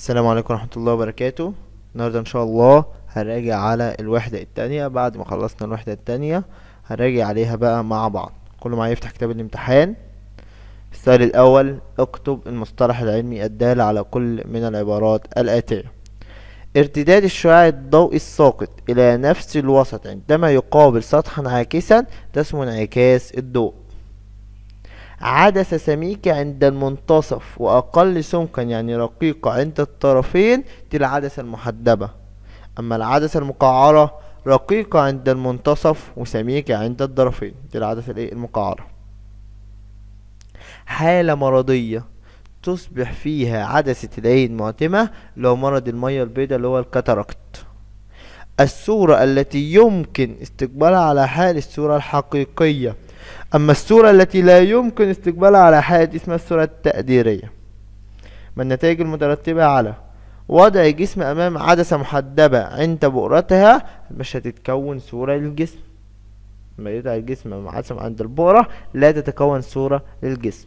السلام عليكم ورحمة الله وبركاته النهاردة ان شاء الله هنراجع على الوحدة التانية بعد ما خلصنا الوحدة التانية هنراجع عليها بقى مع بعض كل معايا يفتح كتاب الامتحان السؤال الأول اكتب المصطلح العلمي الدال على كل من العبارات الآتية ارتداد الشعاع الضوئي الساقط إلى نفس الوسط عندما يقابل سطحا عاكسا ده اسمه انعكاس الضوء عدسة سميكة عند المنتصف وأقل سمكا يعني رقيقة عند الطرفين دي العدسة المحدبة أما العدسة المقعرة رقيقة عند المنتصف وسميكة عند الطرفين دي العدسة الإيه المقعرة حالة مرضية تصبح فيها عدسة العين معتمة لو مرض المية البيضاء اللي هو الكاتاركت الصورة التي يمكن استقبالها على حال الصورة الحقيقية أما الصورة التي لا يمكن استقبالها على حائط اسمها الصورة التقديرية ما النتائج المترتبة على وضع جسم أمام عدسة محدبة عند بؤرتها مش هتتكون صورة للجسم لما يضع الجسم أمام عدسة عند البؤرة لا تتكون صورة للجسم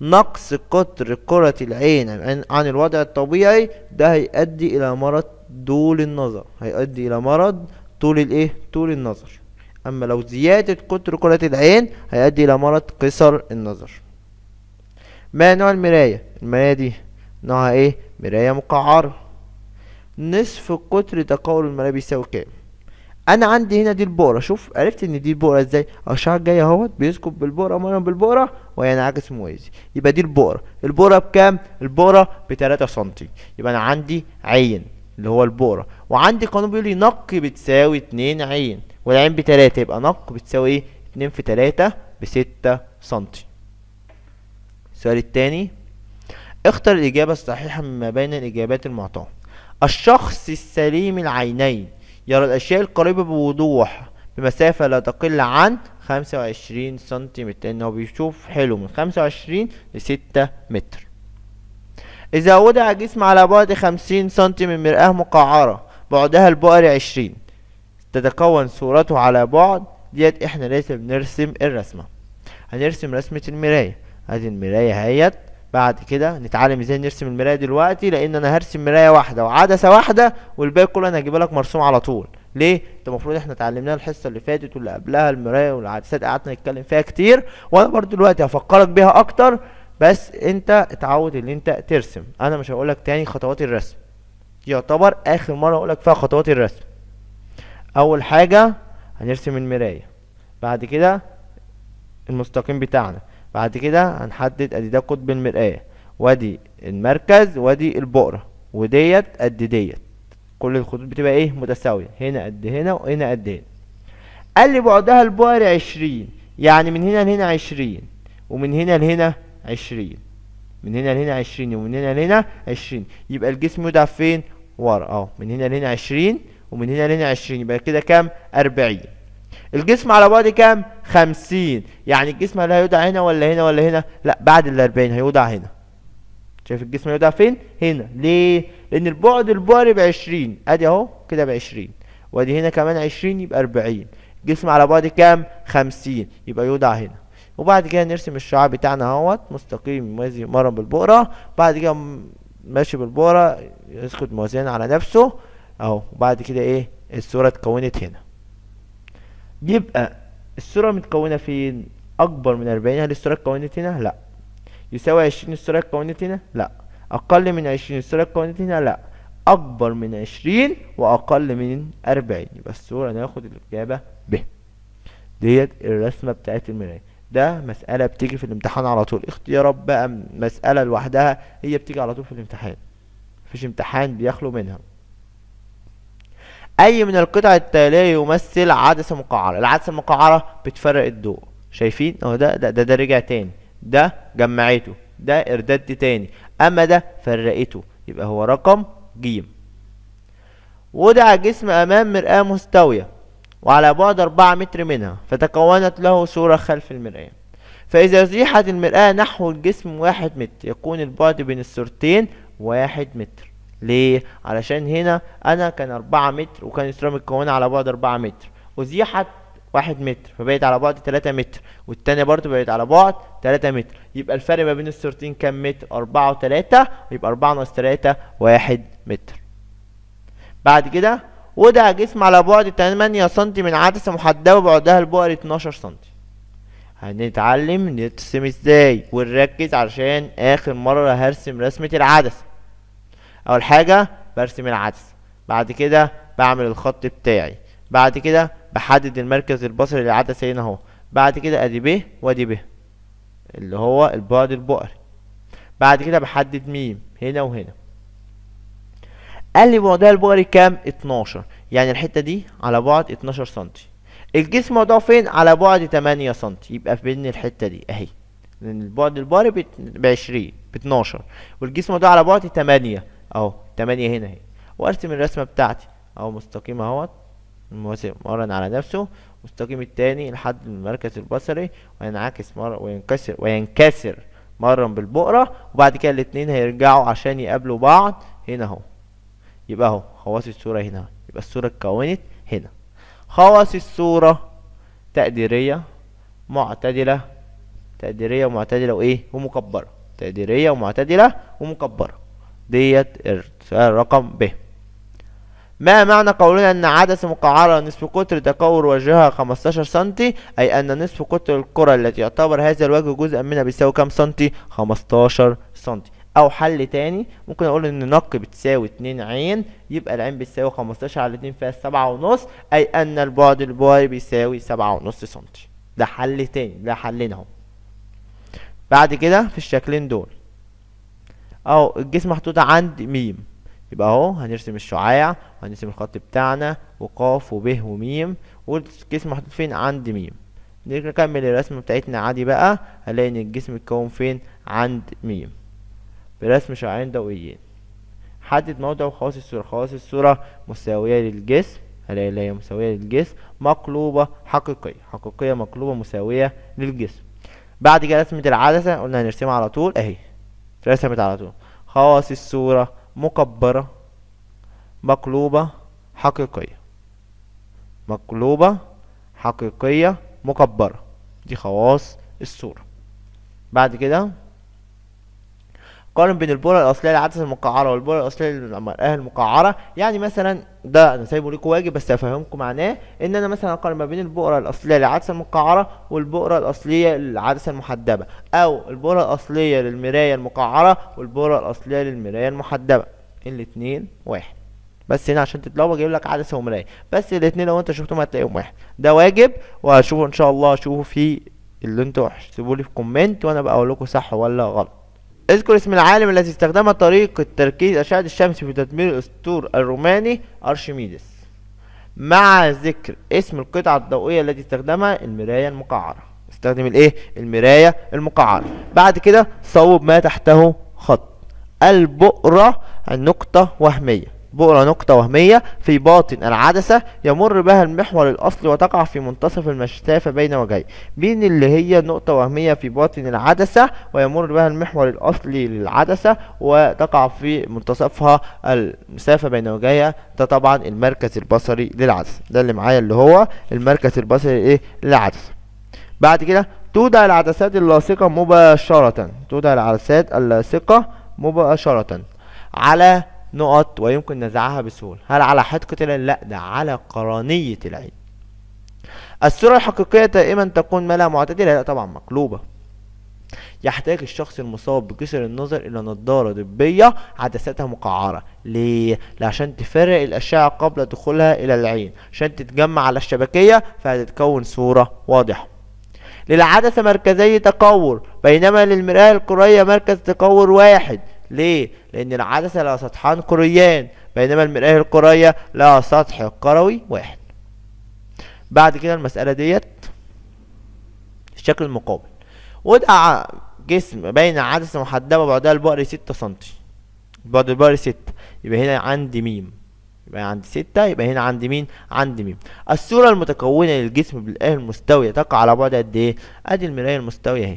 نقص قطر كرة العين عن الوضع الطبيعي ده هيؤدي إلى مرض طول النظر هيؤدي إلى مرض طول الإيه؟ طول النظر أما لو زيادة قطر كرة العين هيؤدي إلى مرض قصر النظر ما نوع المراية المراية دي نوعها ايه مراية مقعرة نصف قطر تقاول المراية بيساوي كام انا عندي هنا دي البقرة شوف عرفت ان دي البقرة ازاي أه، الشعر جاي اهوت بيسكب بالبقرة مرة بالبقرة وينعكس موازي يبقى دي البقرة البقرة بكام البقرة بتلاتة سنتي يبقى انا عندي عين اللي هو البقرة وعندي قانون بيقول لي نق بتساوي اتنين عين والعين بتلاتة يبقى نق بتساوي ايه اتنين في تلاتة بستة سنتي السؤال التاني اختر الإجابة الصحيحة مما بين الإجابات المعطاة الشخص السليم العينين يرى الأشياء القريبة بوضوح بمسافة لا تقل عن خمسة وعشرين سنتيمتر لأنه بيشوف حلو من خمسة وعشرين لستة متر إذا وضع جسم على بعد خمسين سنتي من مرآة مقعرة بعدها البؤري عشرين تتكون صورته على بعد ديت احنا لسه بنرسم الرسمة هنرسم رسمة المراية ادي المراية اهيت بعد كده نتعلم ازاي نرسم المراية دلوقتي لان انا هرسم مراية واحدة وعدسة واحدة والباقي كله انا هجيبها لك مرسوم على طول ليه؟ انت المفروض احنا اتعلمناها الحصه اللي فاتت واللي قبلها المرايه والعدسات قعدنا نتكلم فيها كتير وانا برضو دلوقتي هفكرك بيها اكتر بس انت اتعود ان انت ترسم انا مش هقولك تاني خطوات الرسم يعتبر اخر مره هقولك فيها خطوات الرسم اول حاجة هنرسم المراية بعد كده المستقيم بتاعنا بعد كده هنحدد ادي ده قطب المراية وادي المركز وادي البؤره وديت قد ديت كل الخطوط بتبقى ايه متساوية هنا قد هنا وهنا قد هنا قال لي بعدها البؤري عشرين يعني من هنا لهنا عشرين ومن هنا لهنا عشرين من هنا لهنا عشرين ومن هنا لهنا عشرين يبقى الجسم يدعى فين ورا اهو من هنا لهنا عشرين ومن هنا لهنا 20 يبقى كده كام 40 الجسم على بعد كام 50 يعني الجسم هل هيوضع هنا ولا هنا ولا هنا لا بعد ال 40 هيوضع هنا شايف الجسم هيوضع فين هنا ليه لان البعد البعري ب 20 ادي اهو كده ب 20 وادي هنا كمان 20 يبقى 40 الجسم على بعد كام 50 يبقى يوضع هنا وبعد كده نرسم الشعاع بتاعنا اهوت مستقيم موازي مرن بالبؤره بعد كده ماشي بالبؤره يسقط موازين على نفسه اهو وبعد كده ايه الصوره اتكونت هنا يبقى الصوره متكونه فين اكبر من 40 هل الصوره اتكونت هنا لا يساوي 20 الصوره اتكونت هنا لا اقل من 20 الصوره اتكونت هنا لا اكبر من 20 واقل من 40 يبقى الصوره ناخد الاجابه ب ديت الرسمه بتاعت المرايه ده مسألة بتيجي في الامتحان على طول اختيارات بقى مسألة لوحدها هي بتيجي على طول في الامتحان مفيش امتحان بيخلو منها اي من القطع التاليه يمثل عدسه مقعره العدسه المقعره بتفرق الضوء شايفين اهو ده ده ده, ده رجع تاني ده جمعته ده ارددت تاني اما ده فرقته يبقى هو رقم ج وضع جسم امام مرآة مستوية وعلى بعد 4 متر منها فتكونت له صورة خلف المرآة فإذا زيحت المرآة نحو الجسم واحد متر يكون البعد بين الصورتين واحد متر ليه علشان هنا انا كان أربعة متر وكان الاسترام متكونه على بعد أربعة متر ازيحت واحد متر فبقت على بعد تلاتة متر والتانية برضو بقت على بعد تلاتة متر يبقى الفرق ما بين الصورتين كام متر أربعة وتلاتة يبقى أربعة ناقص تلاتة واحد متر بعد كده وضع جسم على بعد تمانية سنتي من عدسة محددة وبعدها البؤر اتناشر سنتي هنتعلم نرسم ازاي ونركز علشان اخر مرة هرسم رسمة العدسة اول حاجه برسم العدسه بعد كده بعمل الخط بتاعي بعد كده بحدد المركز البصري للعدسه هنا اهو بعد كده ادي ب وادي ب اللي هو البعد البؤري بعد كده بحدد ميم هنا وهنا قال لي بعدها البؤري كام 12 يعني الحته دي على بعد 12 سم الجسم وضعه فين على بعد 8 سم يبقى في بين الحته دي اهي لان البعد البؤري ب 20 ب 12 والجسم وضعه على بعد 8 اهو تمانية هنا اهي وارسم الرسمة بتاعتي اهو مستقيم اهوت مرن على نفسه مستقيم التاني لحد المركز البصري وينعكس مر وينكسر وينكسر مرن بالبؤره وبعد كده الاتنين هيرجعوا عشان يقابلوا بعض هنا اهو يبقى اهو خواص الصورة هنا يبقى الصورة اتكونت هنا خواص الصورة تقديرية معتدلة تقديرية ومعتدلة وايه ومكبرة تقديرية ومعتدلة ومكبرة ديت السؤال رقم ب ما معنى قولنا أن عدسة مقعرة نصف قطر تكور وجهها 15 سم أي أن نصف قطر الكرة التي يعتبر هذا الوجه جزءا منها بيساوي كام سم 15 سم أو حل تاني ممكن أقول إن نق بتساوي 2 عين يبقى العين بتساوي 15 على 2 فيها 7 ونص أي أن البعد الباي بيساوي 7 ونص سم ده حل تاني ده حلنا أهو بعد كده في الشكلين دول اهو الجسم محطوط عند ميم يبقى اهو هنرسم الشعاع وهنرسم الخط بتاعنا وقاف وب وميم والجسم محطوط فين عند ميم نكمل الرسمة بتاعتنا عادي بقى هنلاقي ان الجسم اتكون فين عند ميم برسم شعاعين ضوئيين حدد موضع وخواص الصورة خواص الصورة مساوية للجسم هلاقي اللي هي مساوية للجسم مقلوبة حقيقية حقيقية مقلوبة مساوية للجسم بعد كده رسمة العدسة قلنا هنرسمها على طول اهي رسمت على طول خواص الصورة مكبرة مقلوبة حقيقية مقلوبة حقيقية مكبرة دي خواص الصورة بعد كده قارن بين البؤره الأصلية للعدسة المقعرة والبؤره الأصلية للمرآة المقعرة يعني مثلا ده أنا سايبه لكم واجب بس أفهمكم معناه إن أنا مثلا أقارن ما بين البؤرة الأصلية للعدسة المقعرة والبؤرة الأصلية للعدسة المحدبة أو البؤرة الأصلية للمراية المقعرة والبؤرة الأصلية للمراية المحدبة الاتنين واحد بس هنا عشان تتلخبط جايب لك عدسة ومراية بس الاتنين لو أنت شفتهم هتلاقيهم واحد ده واجب وهشوفه إن شاء الله أشوفه في اللي انتوا احسبوا لي في كومنت وانا بقى اقول لكم صح ولا غلط اذكر اسم العالم الذي استخدم طريقة تركيز أشعة الشمس في تدمير الأسطول الروماني أرشميدس مع ذكر اسم القطعة الضوئية التي استخدمها المراية المقعرة استخدم الايه المراية المقعرة بعد كده صوب ما تحته خط البؤرة النقطة وهمية بؤرة نقطة وهمية في باطن العدسة يمر بها المحور الأصلي وتقع في منتصف المسافة بين وجهي مين اللي هي نقطة وهمية في باطن العدسة ويمر بها المحور الأصلي للعدسة وتقع في منتصفها المسافة بين وجهيها ده طبعا المركز البصري للعدسة ده اللي معايا اللي هو المركز البصري ايه للعدسة بعد كده تودع العدسات اللاصقة مباشرة تودع العدسات اللاصقة مباشرة على نقط ويمكن نزعها بسهولة هل على حدقة العين؟ لا ده على قرنية العين الصورة الحقيقية دائما تكون مالها معتدلة لا طبعا مقلوبة يحتاج الشخص المصاب بكسر النظر إلى نظارة طبية عدستها مقعرة ليه؟ عشان تفرق الأشعة قبل دخولها إلى العين عشان تتجمع على الشبكية فهتتكون صورة واضحة للعدسة مركزي تقور بينما للمرآة الكرية مركز تقور واحد ليه؟ لأن العدسة لها سطحان كرويان بينما المراية الكروية لها سطح كروي واحد بعد كده المسألة ديت الشكل المقابل وضع جسم بين عدسة محدبة بعدها البقري ستة سنتي بعد البقري ستة يبقى هنا عندي ميم يبقى عندي ستة يبقى هنا عندي مين عندي ميم الصورة المتكونة للجسم بالآية المستوية تقع على بعد قد ايه ادي المراية المستوية اهي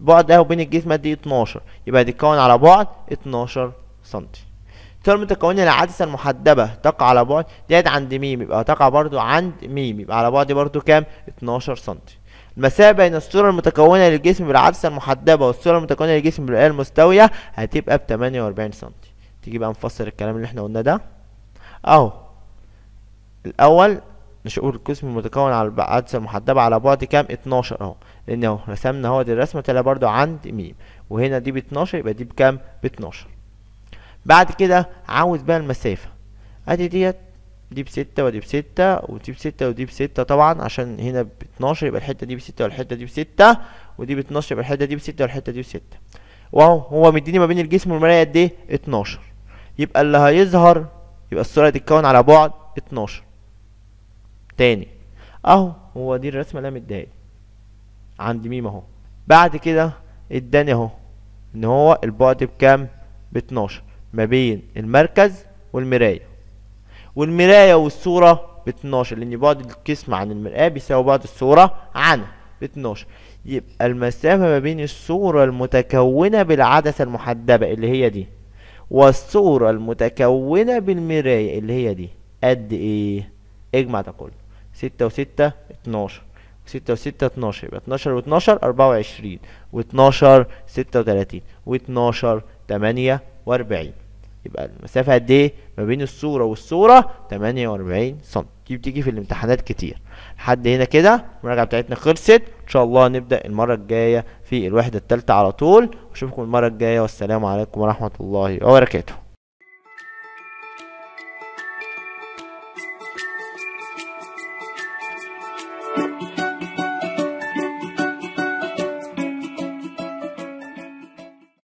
البعد ده وبين الجسم قد 12 يبقى هتتكون على بعد 12 سم ترم تكون العدسه المحدبه تقع على بعد ديت عند م يبقى تقع برضو عند م يبقى على بعد برضو كام 12 سم المسافة بين الصورة المتكونة للجسم بالعدسة المحدبة والصورة المتكونة للجسم بالآلة المستوية هتبقى ب 48 سم تيجي بقى نفسر الكلام اللي احنا قلناه ده اهو الأول نشوف الجسم المتكون على العدسة المحدبة على بعد كام 12 اهو لان اهو رسمنا اهو دي الرسمه طلع برده عند م وهنا دي ب 12 يبقى دي بكام ب 12 بعد كده عاوز بقى المسافه ادي ديت دي بستة ودي بستة ودي بستة ودي بستة طبعا عشان هنا باتناشر يبقى الحتة دي بستة والحتة دي بستة ودي باتناشر يبقى الحتة دي بستة والحتة دي بستة واهو هو مديني ما بين الجسم والمراية قد ايه؟ اتناشر يبقى اللي هيظهر يبقى الصورة هتتكون على بعد اتناشر تاني اهو هو دي الرسمة اللي انا مديها عند ميم اهو بعد كده اداني اهو ان هو البعد بكام ب 12 ما بين المركز والمرايه والمرايه والصوره ب 12 لان بعد الجسم عن المرايه بيساوي بعد الصورة عنها ب 12 يبقى المسافة ما بين الصورة المتكونة بالعدسة المحدبة اللي هي دي والصورة المتكونة بالمراية اللي هي دي قد ايه؟ اجمع ده كله 6 و6 12 6 و6 12 يبقى 12 و12 24 و12 36 و12 48 يبقى المسافة قد ايه ما بين الصورة والصورة 48 سم دي بتيجي في الامتحانات كتير لحد هنا كده المراجعة بتاعتنا خلصت ان شاء الله نبدأ المرة الجاية في الوحدة التالتة على طول واشوفكم المرة الجاية والسلام عليكم ورحمة الله وبركاته